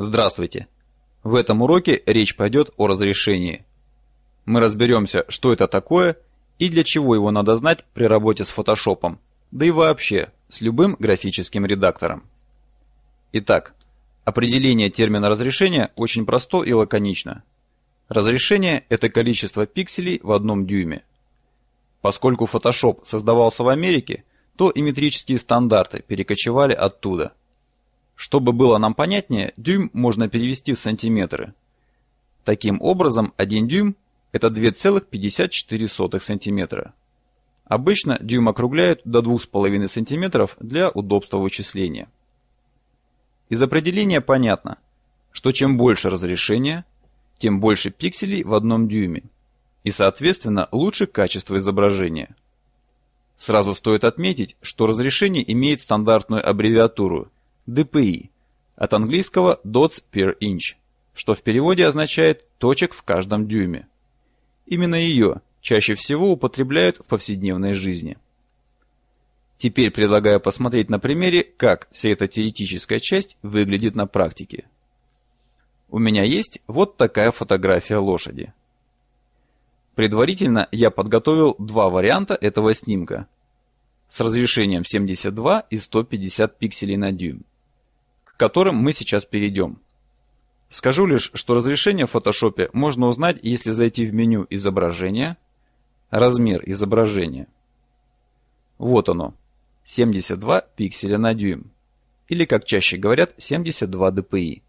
Здравствуйте! В этом уроке речь пойдет о разрешении. Мы разберемся, что это такое и для чего его надо знать при работе с фотошопом, да и вообще с любым графическим редактором. Итак, определение термина разрешения очень просто и лаконично. Разрешение – это количество пикселей в одном дюйме. Поскольку Photoshop создавался в Америке, то и метрические стандарты перекочевали оттуда. Чтобы было нам понятнее, дюйм можно перевести в сантиметры. Таким образом, 1 дюйм – это 2,54 сантиметра. Обычно дюйм округляют до 2,5 сантиметров для удобства вычисления. Из определения понятно, что чем больше разрешение, тем больше пикселей в одном дюйме, и, соответственно, лучше качество изображения. Сразу стоит отметить, что разрешение имеет стандартную аббревиатуру – DPI, от английского dots per inch, что в переводе означает «точек в каждом дюйме». Именно ее чаще всего употребляют в повседневной жизни. Теперь предлагаю посмотреть на примере, как вся эта теоретическая часть выглядит на практике. У меня есть вот такая фотография лошади. Предварительно я подготовил два варианта этого снимка с разрешением 72 и 150 пикселей на дюйм которым мы сейчас перейдем. Скажу лишь, что разрешение в Photoshop можно узнать, если зайти в меню «Изображение», «Размер изображения». Вот оно, 72 пикселя на дюйм, или, как чаще говорят, 72 dpi.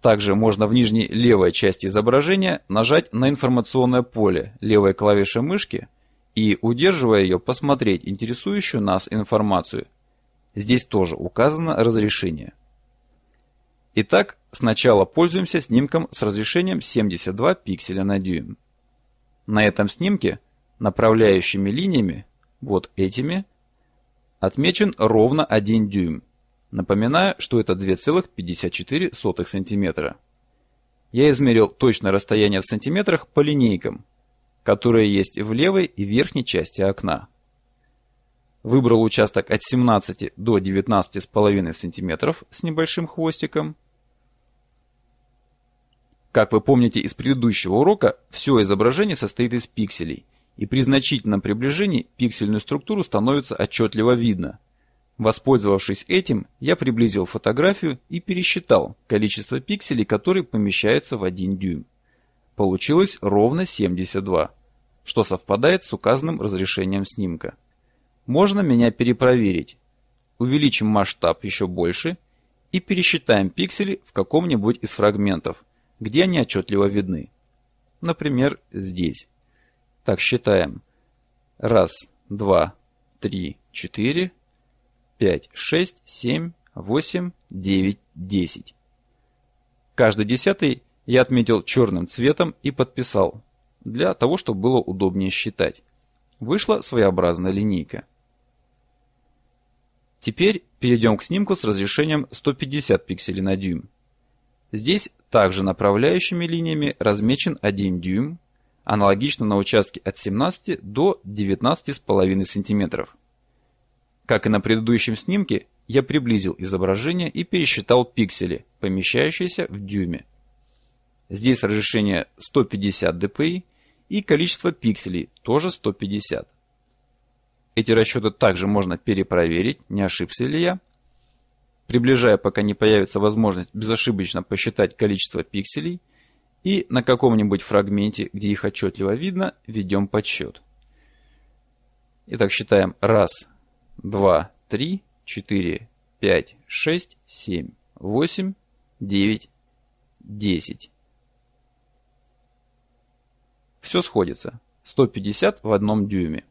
Также можно в нижней левой части изображения нажать на информационное поле левой клавиши мышки и, удерживая ее, посмотреть интересующую нас информацию – Здесь тоже указано разрешение. Итак, сначала пользуемся снимком с разрешением 72 пикселя на дюйм. На этом снимке направляющими линиями, вот этими, отмечен ровно 1 дюйм. Напоминаю, что это 2,54 см. Я измерил точное расстояние в сантиметрах по линейкам, которые есть в левой и верхней части окна. Выбрал участок от 17 до 19,5 см с небольшим хвостиком. Как вы помните из предыдущего урока, все изображение состоит из пикселей, и при значительном приближении пиксельную структуру становится отчетливо видно. Воспользовавшись этим, я приблизил фотографию и пересчитал количество пикселей, которые помещаются в один дюйм. Получилось ровно 72, что совпадает с указанным разрешением снимка можно меня перепроверить. Увеличим масштаб еще больше и пересчитаем пиксели в каком-нибудь из фрагментов, где они отчетливо видны. Например, здесь. Так, считаем. Раз, два, три, четыре, пять, шесть, семь, восемь, девять, десять. Каждый десятый я отметил черным цветом и подписал, для того, чтобы было удобнее считать. Вышла своеобразная линейка. Теперь перейдем к снимку с разрешением 150 пикселей на дюйм. Здесь также направляющими линиями размечен 1 дюйм, аналогично на участке от 17 до 19,5 см. Как и на предыдущем снимке, я приблизил изображение и пересчитал пиксели, помещающиеся в дюйме. Здесь разрешение 150 dpi и количество пикселей тоже 150. Эти расчеты также можно перепроверить, не ошибся ли я. Приближая, пока не появится возможность безошибочно посчитать количество пикселей. И на каком-нибудь фрагменте, где их отчетливо видно, ведем подсчет. Итак, считаем 1, 2, 3, 4, 5, 6, 7, 8, 9, 10. Все сходится. 150 в одном дюйме.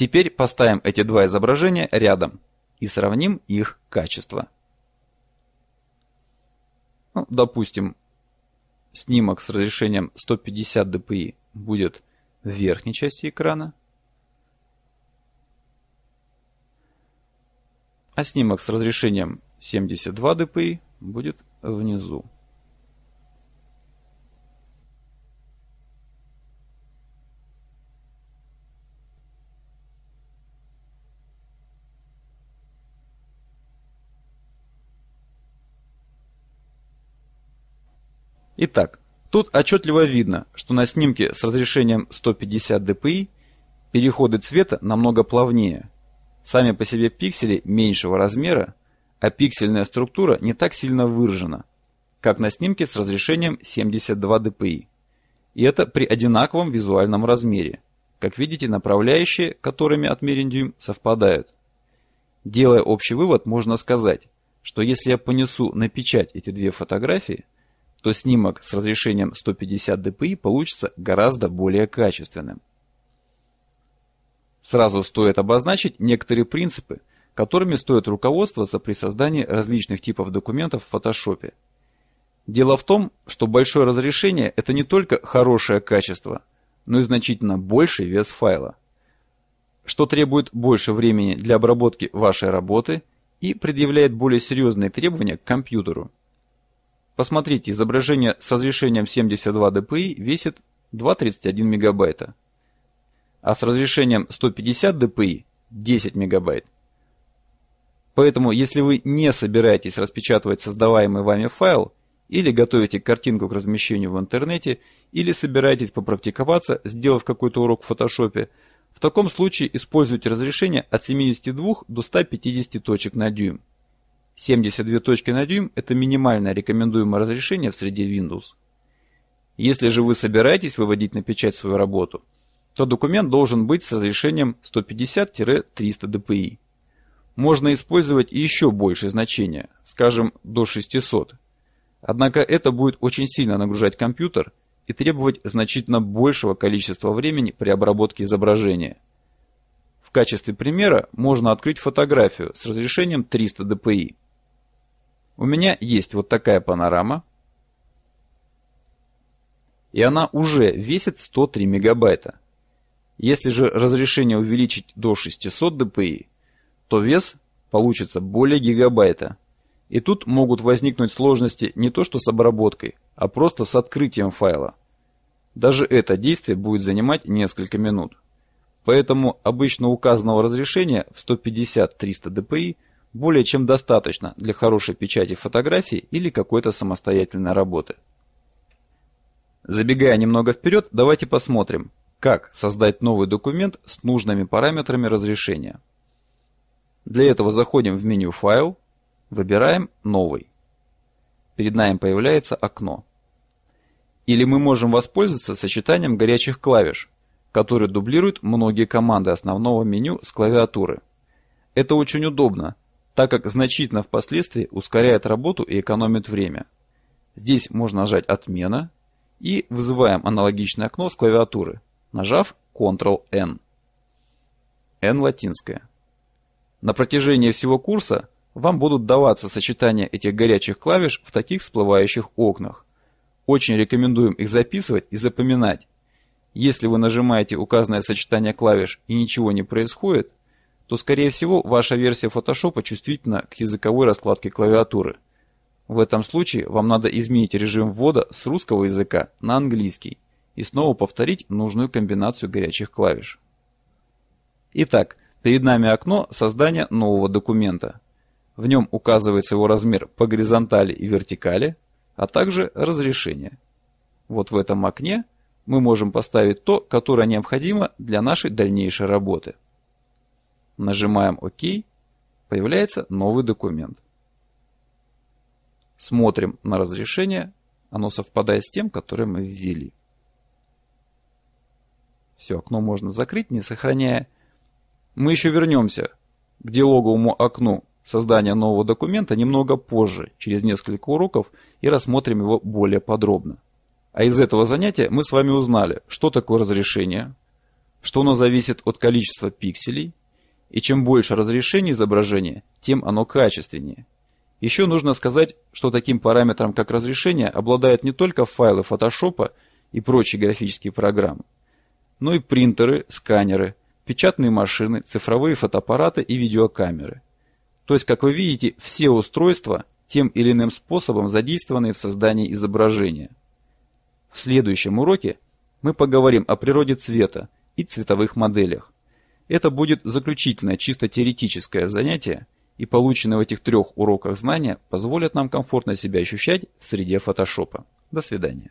Теперь поставим эти два изображения рядом и сравним их качество. Ну, допустим, снимок с разрешением 150 dpi будет в верхней части экрана, а снимок с разрешением 72 dpi будет внизу. Итак, тут отчетливо видно, что на снимке с разрешением 150 dpi переходы цвета намного плавнее. Сами по себе пиксели меньшего размера, а пиксельная структура не так сильно выражена, как на снимке с разрешением 72 dpi. И это при одинаковом визуальном размере. Как видите, направляющие, которыми отмерен дюйм, совпадают. Делая общий вывод, можно сказать, что если я понесу на печать эти две фотографии, то снимок с разрешением 150 dpi получится гораздо более качественным. Сразу стоит обозначить некоторые принципы, которыми стоит руководствоваться при создании различных типов документов в Photoshop. Дело в том, что большое разрешение – это не только хорошее качество, но и значительно больший вес файла, что требует больше времени для обработки вашей работы и предъявляет более серьезные требования к компьютеру. Посмотрите, изображение с разрешением 72 dpi весит 2,31 мегабайта, а с разрешением 150 dpi 10 мегабайт. Поэтому, если вы не собираетесь распечатывать создаваемый вами файл, или готовите картинку к размещению в интернете, или собираетесь попрактиковаться, сделав какой-то урок в фотошопе, в таком случае используйте разрешение от 72 до 150 точек на дюйм. 72 точки на дюйм – это минимальное рекомендуемое разрешение в среде Windows. Если же вы собираетесь выводить на печать свою работу, то документ должен быть с разрешением 150-300 dpi. Можно использовать и еще большее значение, скажем, до 600. Однако это будет очень сильно нагружать компьютер и требовать значительно большего количества времени при обработке изображения. В качестве примера можно открыть фотографию с разрешением 300 dpi. У меня есть вот такая панорама. И она уже весит 103 мегабайта. Если же разрешение увеличить до 600 dpi, то вес получится более гигабайта. И тут могут возникнуть сложности не то что с обработкой, а просто с открытием файла. Даже это действие будет занимать несколько минут. Поэтому обычно указанного разрешения в 150-300 dpi – более чем достаточно для хорошей печати фотографий или какой-то самостоятельной работы. Забегая немного вперед, давайте посмотрим, как создать новый документ с нужными параметрами разрешения. Для этого заходим в меню «Файл», выбираем «Новый». Перед нами появляется окно. Или мы можем воспользоваться сочетанием горячих клавиш, которые дублируют многие команды основного меню с клавиатуры. Это очень удобно, так как значительно впоследствии ускоряет работу и экономит время. Здесь можно нажать «Отмена» и вызываем аналогичное окно с клавиатуры, нажав Ctrl-N. N латинское. На протяжении всего курса вам будут даваться сочетания этих горячих клавиш в таких всплывающих окнах. Очень рекомендуем их записывать и запоминать. Если вы нажимаете указанное сочетание клавиш и ничего не происходит, то, скорее всего, ваша версия Photoshop чувствительна к языковой раскладке клавиатуры. В этом случае вам надо изменить режим ввода с русского языка на английский и снова повторить нужную комбинацию горячих клавиш. Итак, перед нами окно создания нового документа. В нем указывается его размер по горизонтали и вертикали, а также разрешение. Вот в этом окне мы можем поставить то, которое необходимо для нашей дальнейшей работы нажимаем ОК, появляется новый документ. Смотрим на разрешение, оно совпадает с тем, которое мы ввели. Все, окно можно закрыть, не сохраняя. Мы еще вернемся к диалоговому окну создания нового документа немного позже, через несколько уроков, и рассмотрим его более подробно. А из этого занятия мы с вами узнали, что такое разрешение, что оно зависит от количества пикселей, и чем больше разрешение изображения, тем оно качественнее. Еще нужно сказать, что таким параметром, как разрешение, обладают не только файлы Photoshop и прочие графические программы, но и принтеры, сканеры, печатные машины, цифровые фотоаппараты и видеокамеры. То есть, как вы видите, все устройства тем или иным способом задействованы в создании изображения. В следующем уроке мы поговорим о природе цвета и цветовых моделях, это будет заключительное чисто теоретическое занятие, и полученные в этих трех уроках знания позволят нам комфортно себя ощущать в среде фотошопа. До свидания.